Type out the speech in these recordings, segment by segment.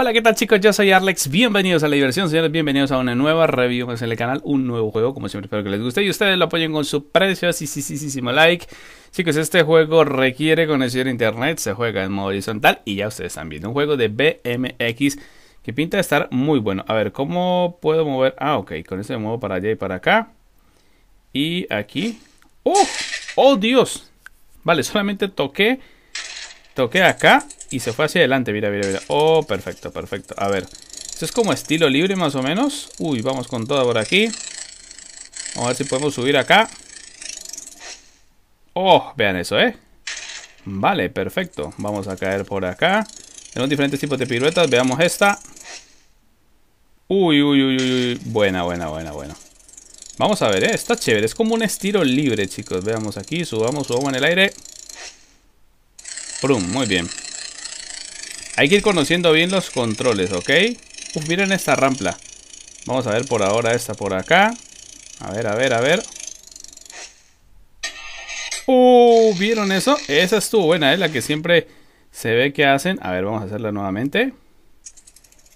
Hola, ¿qué tal chicos? Yo soy Arlex, bienvenidos a la diversión, señores, bienvenidos a una nueva review pues, en el canal, un nuevo juego, como siempre espero que les guste y ustedes lo apoyen con su precio, sí, sí, sí, sí, like. Chicos, este juego requiere conexión a internet, se juega en modo horizontal y ya ustedes están viendo un juego de BMX que pinta de estar muy bueno. A ver, ¿cómo puedo mover? Ah, ok, con este me muevo para allá y para acá. Y aquí. ¡Oh! ¡Oh, Dios! Vale, solamente toqué, toqué acá y se fue hacia adelante, mira, mira, mira. Oh, perfecto, perfecto. A ver. Esto es como estilo libre más o menos. Uy, vamos con toda por aquí. Vamos a ver si podemos subir acá. Oh, vean eso, ¿eh? Vale, perfecto. Vamos a caer por acá. Tenemos diferentes tipos de piruetas. Veamos esta. Uy, uy, uy, uy. Buena, buena, buena, buena. Vamos a ver, ¿eh? Está chévere. Es como un estilo libre, chicos. Veamos aquí. Subamos, subamos en el aire. Prum, muy bien. Hay que ir conociendo bien los controles, ¿ok? Uf, miren esta rampla. Vamos a ver por ahora esta por acá. A ver, a ver, a ver. Uh, ¿vieron eso? Esa estuvo buena, ¿eh? la que siempre se ve que hacen. A ver, vamos a hacerla nuevamente.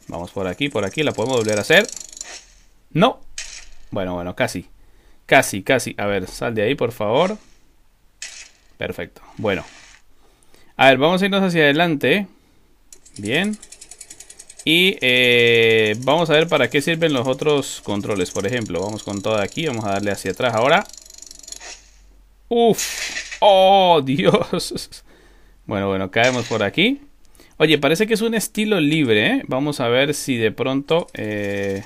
Vamos por aquí, por aquí, la podemos volver a hacer. No. Bueno, bueno, casi. Casi, casi. A ver, sal de ahí, por favor. Perfecto. Bueno. A ver, vamos a irnos hacia adelante. Bien. Y eh, vamos a ver para qué sirven los otros controles. Por ejemplo, vamos con todo aquí. Vamos a darle hacia atrás ahora. Uf. Oh, Dios. Bueno, bueno, caemos por aquí. Oye, parece que es un estilo libre. ¿eh? Vamos a ver si de pronto... Eh,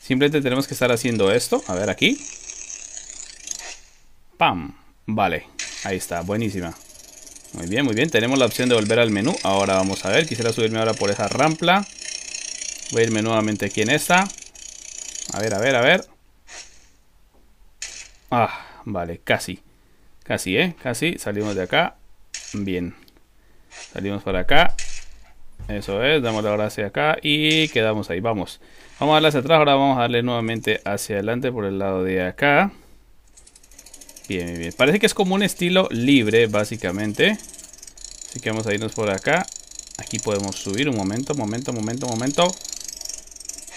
simplemente tenemos que estar haciendo esto. A ver aquí. Pam. Vale. Ahí está. Buenísima. Muy bien, muy bien. Tenemos la opción de volver al menú. Ahora vamos a ver. Quisiera subirme ahora por esa rampla. Voy a irme nuevamente aquí en esta. A ver, a ver, a ver. Ah, vale, casi. Casi, ¿eh? Casi. Salimos de acá. Bien. Salimos para acá. Eso es, damos la hora hacia acá y quedamos ahí. Vamos. Vamos a darle hacia atrás, ahora vamos a darle nuevamente hacia adelante por el lado de acá. Parece que es como un estilo libre, básicamente. Así que vamos a irnos por acá. Aquí podemos subir un momento, momento, momento, momento.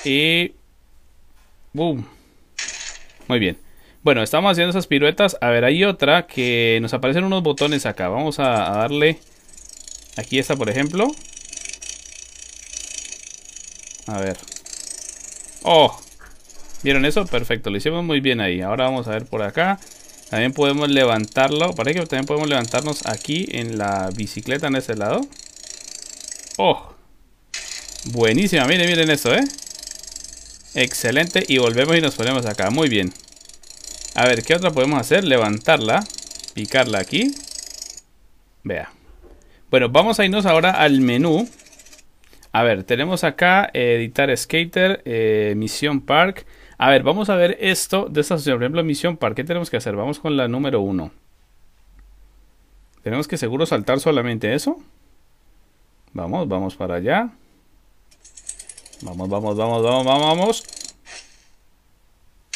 Y... ¡Boom! Muy bien. Bueno, estamos haciendo esas piruetas. A ver, hay otra que nos aparecen unos botones acá. Vamos a darle... Aquí está, por ejemplo. A ver. ¡Oh! ¿Vieron eso? Perfecto, lo hicimos muy bien ahí. Ahora vamos a ver por acá. También podemos levantarlo. Parece que también podemos levantarnos aquí en la bicicleta en ese lado. ¡Oh! Buenísima, miren, miren esto. ¿eh? Excelente, y volvemos y nos ponemos acá, muy bien A ver, ¿qué otra podemos hacer? Levantarla, picarla aquí Vea Bueno, vamos a irnos ahora al menú A ver, tenemos acá eh, editar skater, eh, misión park a ver, vamos a ver esto de esta asociación. Por ejemplo, misión ¿para ¿Qué tenemos que hacer? Vamos con la número uno. Tenemos que seguro saltar solamente eso. Vamos, vamos para allá. Vamos, vamos, vamos, vamos, vamos, vamos.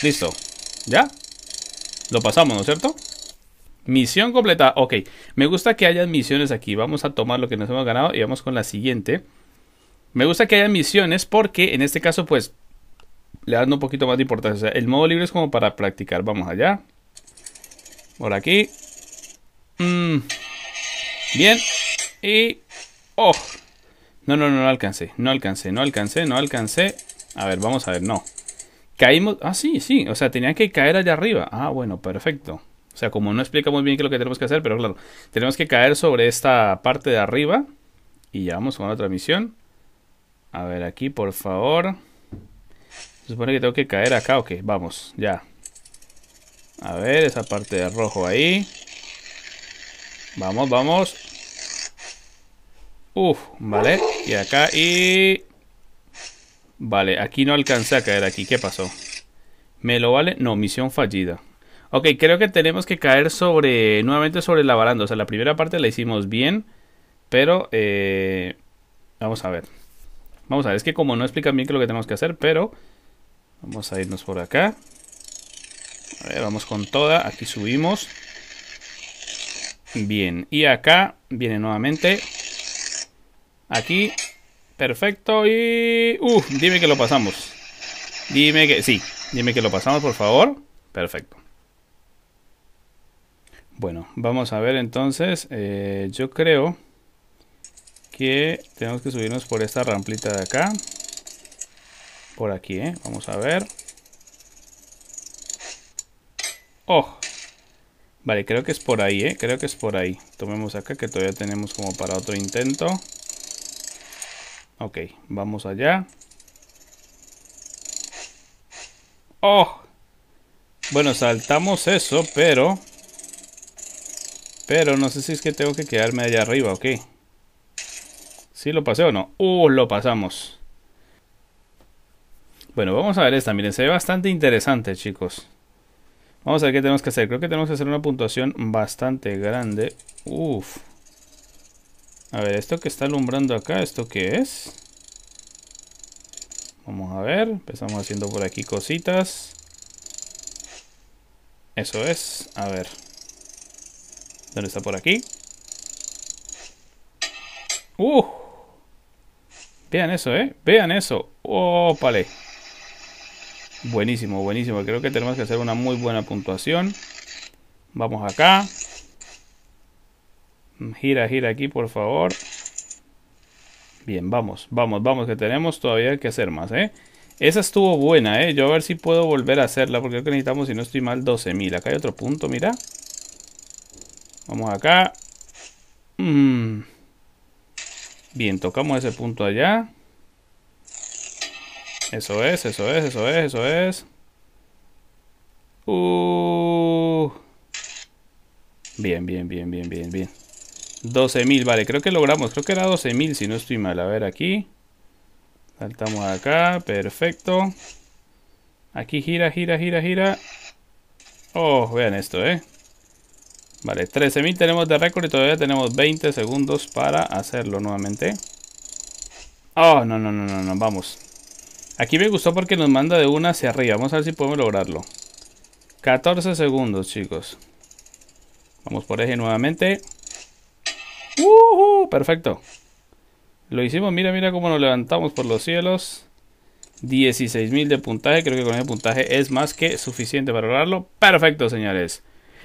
Listo. ¿Ya? Lo pasamos, ¿no es cierto? Misión completa. Ok. Me gusta que haya misiones aquí. Vamos a tomar lo que nos hemos ganado y vamos con la siguiente. Me gusta que haya misiones porque en este caso pues le dando un poquito más de importancia. O sea, el modo libre es como para practicar. Vamos allá. Por aquí. Mm. Bien. Y... ¡Oh! No, no, no, no alcancé. No alcancé, no alcancé, no alcancé. A ver, vamos a ver. No. Caímos... Ah, sí, sí. O sea, tenía que caer allá arriba. Ah, bueno, perfecto. O sea, como no explica muy bien qué es lo que tenemos que hacer, pero claro. Tenemos que caer sobre esta parte de arriba. Y ya vamos con otra misión. A ver, aquí, por favor. Se supone que tengo que caer acá ok, Vamos, ya. A ver, esa parte de rojo ahí. Vamos, vamos. Uf, vale. Y acá y... Vale, aquí no alcancé a caer aquí. ¿Qué pasó? ¿Me lo vale? No, misión fallida. Ok, creo que tenemos que caer sobre... Nuevamente sobre la baranda. O sea, la primera parte la hicimos bien. Pero... Eh, vamos a ver. Vamos a ver. Es que como no explican bien qué es lo que tenemos que hacer. Pero... Vamos a irnos por acá. A ver, vamos con toda. Aquí subimos. Bien. Y acá viene nuevamente. Aquí. Perfecto. Y... Uh, dime que lo pasamos. Dime que... Sí. Dime que lo pasamos, por favor. Perfecto. Bueno, vamos a ver entonces. Eh, yo creo que tenemos que subirnos por esta ramplita de acá por aquí, ¿eh? Vamos a ver. ¡Oh! Vale, creo que es por ahí, ¿eh? Creo que es por ahí. Tomemos acá que todavía tenemos como para otro intento. Ok, vamos allá. ¡Oh! Bueno, saltamos eso, pero... Pero no sé si es que tengo que quedarme allá arriba, ok. ¿Si lo pasé o no? ¡Uh! Lo pasamos. Bueno, vamos a ver esta. Miren, se ve bastante interesante, chicos. Vamos a ver qué tenemos que hacer. Creo que tenemos que hacer una puntuación bastante grande. Uf. A ver, esto que está alumbrando acá, ¿esto qué es? Vamos a ver. Empezamos haciendo por aquí cositas. Eso es. A ver. ¿Dónde está por aquí? ¡Uf! Uh. Vean eso, ¿eh? Vean eso. Oh, Oh, Buenísimo, buenísimo. Creo que tenemos que hacer una muy buena puntuación. Vamos acá. Gira, gira aquí, por favor. Bien, vamos, vamos, vamos, que tenemos todavía que hacer más, ¿eh? Esa estuvo buena, ¿eh? Yo a ver si puedo volver a hacerla, porque creo que necesitamos, si no estoy mal, 12.000. Acá hay otro punto, mira. Vamos acá. Mm. Bien, tocamos ese punto allá. Eso es, eso es, eso es, eso es. Uh. Bien, bien, bien, bien, bien, bien. 12.000, vale, creo que logramos. Creo que era 12.000 si no estoy mal. A ver aquí. Saltamos acá, perfecto. Aquí gira, gira, gira, gira. Oh, vean esto, eh. Vale, 13.000 tenemos de récord y todavía tenemos 20 segundos para hacerlo nuevamente. Oh, no, no, no, no, no, vamos. Aquí me gustó porque nos manda de una hacia arriba. Vamos a ver si podemos lograrlo. 14 segundos, chicos. Vamos por eje nuevamente. Uh perfecto. Lo hicimos. Mira, mira cómo nos levantamos por los cielos. 16.000 de puntaje. Creo que con ese puntaje es más que suficiente para lograrlo. Perfecto, señores.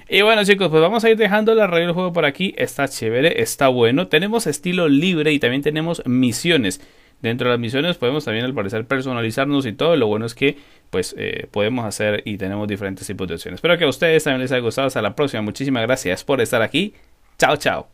Y bueno chicos, pues vamos a ir dejando la regla del juego por aquí. Está chévere, está bueno. Tenemos estilo libre y también tenemos misiones. Dentro de las misiones podemos también al parecer personalizarnos y todo. Lo bueno es que pues eh, podemos hacer y tenemos diferentes tipos de opciones. Espero que a ustedes también les haya gustado. Hasta la próxima. Muchísimas gracias por estar aquí. Chao, chao.